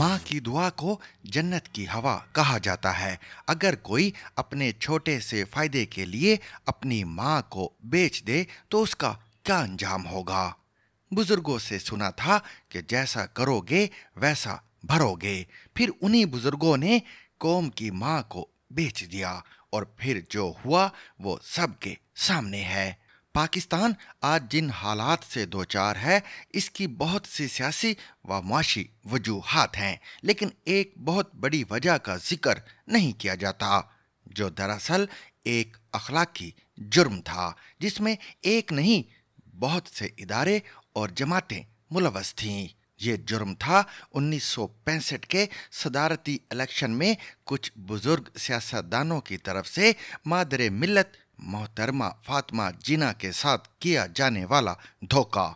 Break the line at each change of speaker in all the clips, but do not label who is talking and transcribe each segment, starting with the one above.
माँ की दुआ को जन्नत की हवा कहा जाता है अगर कोई अपने छोटे से फायदे के लिए अपनी माँ को बेच दे तो उसका क्या अंजाम होगा बुजुर्गों से सुना था कि जैसा करोगे वैसा भरोगे फिर उन्हीं बुजुर्गों ने कौम की माँ को बेच दिया और फिर जो हुआ वो सबके सामने है पाकिस्तान आज जिन हालात से दो चार है इसकी बहुत सी सियासी व माशी वजूहत हैं लेकिन एक बहुत बड़ी वजह का जिक्र नहीं किया जाता जो दरअसल एक अखलाकी जुर्म था जिसमें एक नहीं बहुत से इदारे और जमातें मुलवस थीं ये जुर्म था 1965 के सदारती इलेक्शन में कुछ बुजुर्ग सियासतदानों की तरफ से मादरे मिलत मोहतरमा फातमा जिना के साथ किया जाने वाला धोखा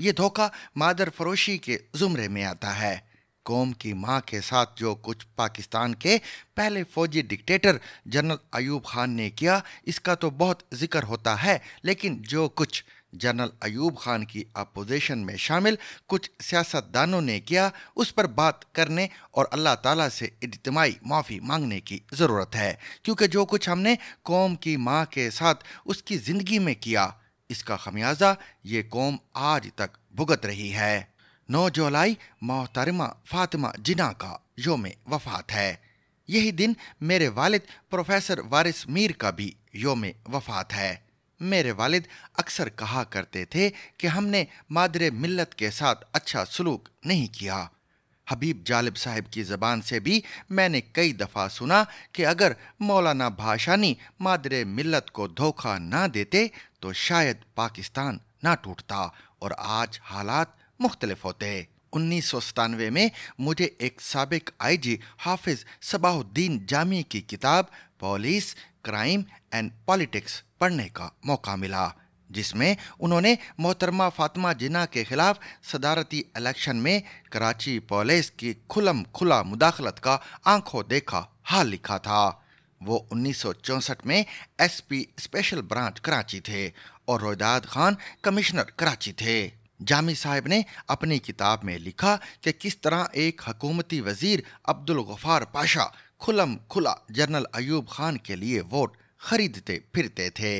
ये धोखा मादर फरोशी के जुमरे में आता है कौम की माँ के साथ जो कुछ पाकिस्तान के पहले फौजी डिक्टेटर जनरल अयूब खान ने किया इसका तो बहुत जिक्र होता है लेकिन जो कुछ जनरल अयूब खान की अपोजिशन में शामिल कुछ सियासतदानों ने किया उस पर बात करने और अल्लाह ताला से इज्तमाही माफ़ी मांगने की ज़रूरत है क्योंकि जो कुछ हमने कौम की माँ के साथ उसकी ज़िंदगी में किया इसका खमियाजा ये कौम आज तक भुगत रही है नौ जुलाई मोहतरमा फातिमा जिना का योम वफात है यही दिन मेरे वालिद प्रोफेसर वारिस मीर का भी योम वफात है मेरे वालिद अक्सर कहा करते थे कि हमने मादरे मिल्लत के साथ अच्छा सलूक नहीं किया हबीब जालिब साहब की ज़बान से भी मैंने कई दफ़ा सुना कि अगर मौलाना भाषानी मादरे मिल्लत को धोखा ना देते तो शायद पाकिस्तान ना टूटता और आज हालात मुख्तलफ होते उन्नीस सौ सतानवे में मुझे एक सबक आई जी हाफिज सबाहुद्दीन जामी की किताब पॉलिस क्राइम एंड पॉलिटिक्स पढ़ने का मौका मिला जिसमें उन्होंने मोहतरमा फातिमा जिना के खिलाफ सदारती इलेक्शन में कराची पुलिस की खुलम खुला मुदाखलत का आंखों देखा हाल लिखा था वो उन्नीस में एसपी स्पेशल ब्रांच कराची थे और रोदाद खान कमिश्नर कराची थे जामी साहब ने अपनी किताब में लिखा कि किस तरह एक हकूमती वजीर अब्दुल गफार पाशा खुलम खुला जनरल अयूब खान के लिए वोट खरीदते फिरते थे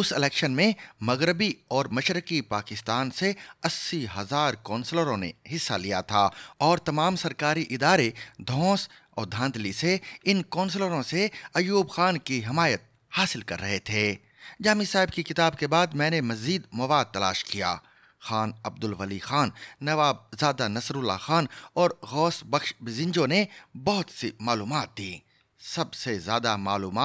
उस इलेक्शन में मगरबी और मशरकी पाकिस्तान से अस्सी हजार कौंसलरों ने हिस्सा लिया था और तमाम सरकारी इदारे धौस और धांधली से इन कौंसलरों से अयूब खान की हमायत हासिल कर रहे थे जामी साहब की किताब के बाद मैंने मजीद मवाद तलाश किया खान अब्दुल वली खान नवाब ज़ादा नसरुल्ला खान और गौस बख्श बिजिंजो ने बहुत सी मालूम दी सबसे ज़्यादा मालूम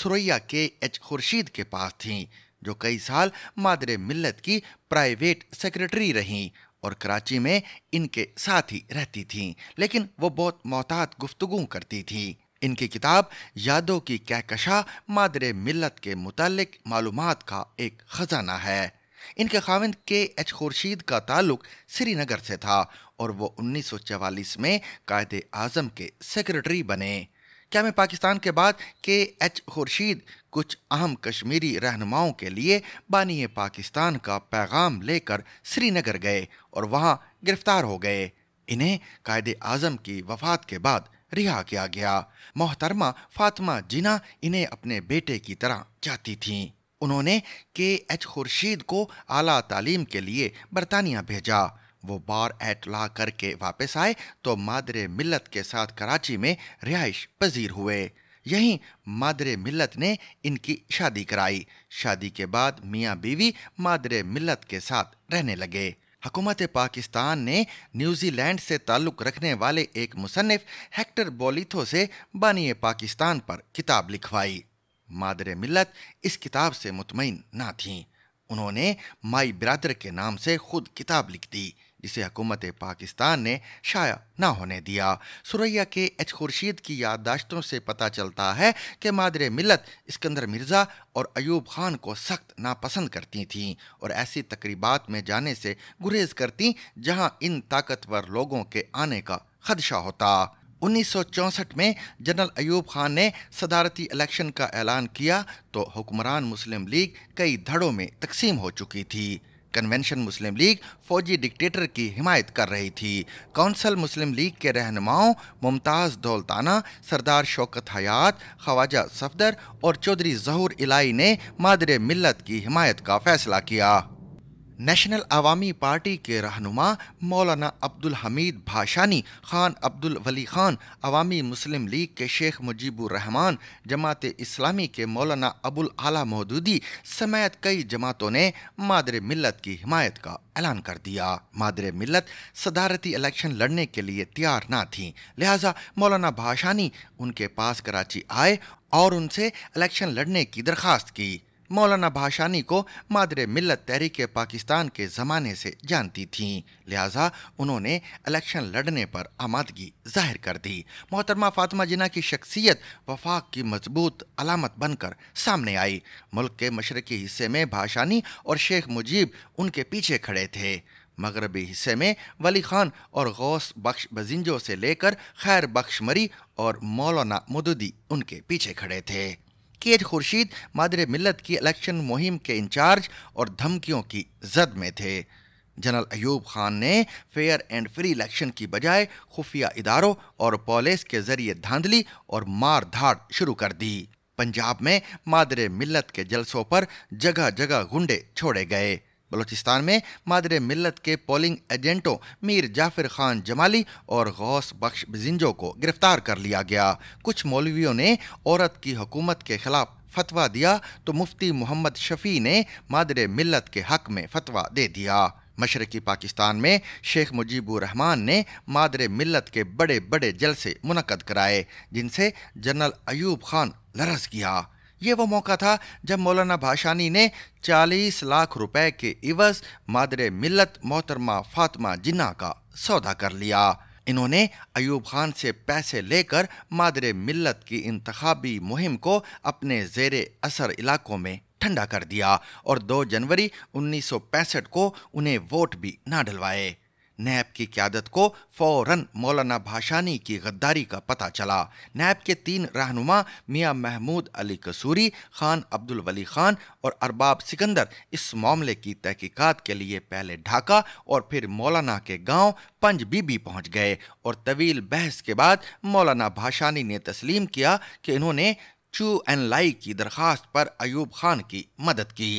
सुरैया के एच खुर्शीद के पास थीं जो कई साल मादर मिलत की प्राइवेट सेक्रेटरी रहीं और कराची में इनके साथ ही रहती थीं लेकिन वो बहुत मोहतात गुफ्तगु करती थीं इनकी किताब यादों की कहकशा मादर मिलत के मुतालिक मालूम का एक ख़जाना है इनके खाविंद के एच खुर्शीद का ताल्लुक श्रीनगर से था और वो 1944 में कायद आज़म के सेक्रेटरी बने क्या मैं पाकिस्तान के बाद के एच खुर्शीद कुछ अहम कश्मीरी रहनुमाओं के लिए बानिय पाकिस्तान का पैगाम लेकर श्रीनगर गए और वहाँ गिरफ्तार हो गए इन्हें कायद आज़म की वफात के बाद रिहा किया गया मोहतरमा फातिमा जिना इन्हें अपने बेटे की तरह चाहती थीं उन्होंने के एच खुर्शीद को आला तालीम के लिए बरतानिया भेजा वो बार एट ला करके वापस आए तो मादरे मिलत के साथ कराची में रिहाइश पजीर हुए यहीं मादरे मिलत ने इनकी शादी कराई शादी के बाद मियाँ बीवी मादरे मिलत के साथ रहने लगे हकूमत पाकिस्तान ने न्यूजीलैंड से ताल्लुक़ रखने वाले एक मुसनफ़ हेक्टर बोलिथो से बानिय पाकिस्तान पर किताब लिखवाई मादर मिलत इस किताब से मुतमिन ना थीं उन्होंने माई बिरादर के नाम से खुद किताब लिख दी जिसे हकूमत पाकिस्तान ने शाया ना होने दिया सुरैया के एच खुर्शीद की याददाश्तों से पता चलता है कि मादर मिलत इस्कंदर मिर्ज़ा और अयूब खान को सख्त नापसंद करती थीं और ऐसी तकरीबात में जाने से गुरेज करती जहां इन ताकतवर लोगों के आने का खदशा होता उन्नीस में जनरल अयूब खान ने सदारती इलेक्शन का ऐलान किया तो हुक्मरान मुस्लिम लीग कई धड़ों में तकसीम हो चुकी थी कन्वेंशन मुस्लिम लीग फौजी डिक्टेटर की हिमायत कर रही थी कौंसल मुस्लिम लीग के रहनुमाओं मुमताज़ दौलताना सरदार शौकत हयात ख्वाजा सफदर और चौधरी जहूर इलाई ने मादरे मिलत की हिमायत का फैसला किया नेशनल अवामी पार्टी के रहनुमा मौलाना अब्दुल हमीद भाषानी खान अब्दुल वली खान अवामी मुस्लिम लीग के शेख रहमान जमात इस्लामी के मौलाना अबुल आला मोदूदी समेत कई जमातों ने मादर मिलत की हिमायत का ऐलान कर दिया मादर मिलत सदारती इलेक्शन लड़ने के लिए तैयार ना थीं लिहाजा मौलाना भाषानी उनके पास कराची आए और उनसे इलेक्शन लड़ने की दरख्वास्त की मौलाना भाषानी को मादर मिलत तहरीक पाकिस्तान के ज़माने से जानती थीं लिहाजा उन्होंने इलेक्शन लड़ने पर आमादगी जाहिर कर दी मोहतरमा फातिमा जिना की शख्सियत वफाक की मजबूत अलामत बनकर सामने आई मुल्क के मशरकी हिस्से में भाषानी और शेख मुजीब उनके पीछे खड़े थे मगरबी हिस्से में वली खान और गौस बख्श बजिंजो से लेकर खैर बख्श मरी और मौलाना मुदुदी उनके पीछे खड़े थे के खुर्शीद मादर मिलत की इलेक्शन मुहिम के इंचार्ज और धमकियों की जद में थे जनरल अयूब खान ने फेयर एंड फ्री इलेक्शन की बजाय खुफिया इदारों और पॉलिस के जरिए धांधली और मार धाड़ शुरू कर दी पंजाब में मादर मिलत के जलसों पर जगह जगह गुंडे छोड़े गए बलोचिस्तान में मादर मिलत के पोलिंग एजेंटों मीर जाफिर खान जमाली और गौस बख्श बिजिंजो को गिरफ्तार कर लिया गया कुछ मौलवियों ने औरत की हुकूमत के खिलाफ फतवा दिया तो मुफ्ती मोहम्मद शफी ने मादर मिलत के हक में फतवा दे दिया मशरकी पाकिस्तान में शेख मुजीबुर रहमान ने मादर मिलत के बड़े बड़े जलसे मुनद कराए जिनसे जनरल अयूब खान लरस गया ये वो मौका था जब मौलाना भाषानी ने 40 लाख रुपए के इवज मादर मिलत मोहतरमा फातमा जिन्ना का सौदा कर लिया इन्होंने अयूब खान से पैसे लेकर मादर मिलत की इंतबी मुहिम को अपने जेर असर इलाकों में ठंडा कर दिया और 2 जनवरी 1965 को उन्हें वोट भी ना डलवाए नैब की क्यादत को फौरन मौलाना भाषानी की गद्दारी का पता चला नैब के तीन रहनुमा मियां महमूद अली कसूरी खान अब्दुल वली खान और अरबाब सिकंदर इस मामले की तहकीकात के लिए पहले ढाका और फिर मौलाना के गांव पंज बीबी पहुंच गए और तवील बहस के बाद मौलाना भाषानी ने तस्लीम किया कि इन्होंने चू एन लाई की दरख्वास्त पर अयूब खान की मदद की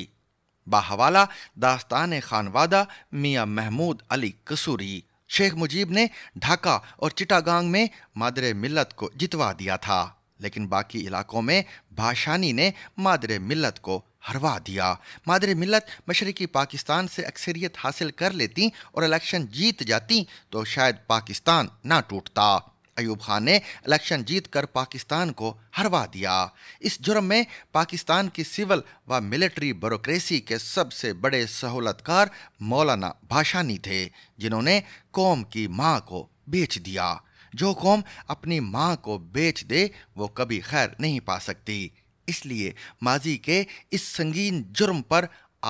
बाहवाला दास्तान खानवादा मियाँ महमूद अली कसूरी शेख मुजीब ने ढाका और चिटागांग में मादर मिलत को जितवा दिया था लेकिन बाकी इलाकों में भाषानी ने मादर मिलत को हरवा दिया मादर मिलत मशरकी पाकिस्तान से अक्सरियत हासिल कर लेती और इलेक्शन जीत जाती तो शायद पाकिस्तान ना टूटता अयूब खान ने इलेक्शन जीतकर पाकिस्तान को हरवा दिया इस जुर्म में पाकिस्तान की सिविल व मिलिट्री ब्यूरोसी के सबसे बड़े सहूलतकार मौलाना भाषानी थे जिन्होंने कौम की माँ को बेच दिया जो कौम अपनी माँ को बेच दे वो कभी खैर नहीं पा सकती इसलिए माजी के इस संगीन जुर्म पर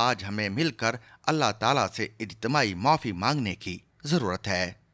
आज हमें मिलकर अल्लाह ताला से इजतमाही माफ़ी मांगने की ज़रूरत है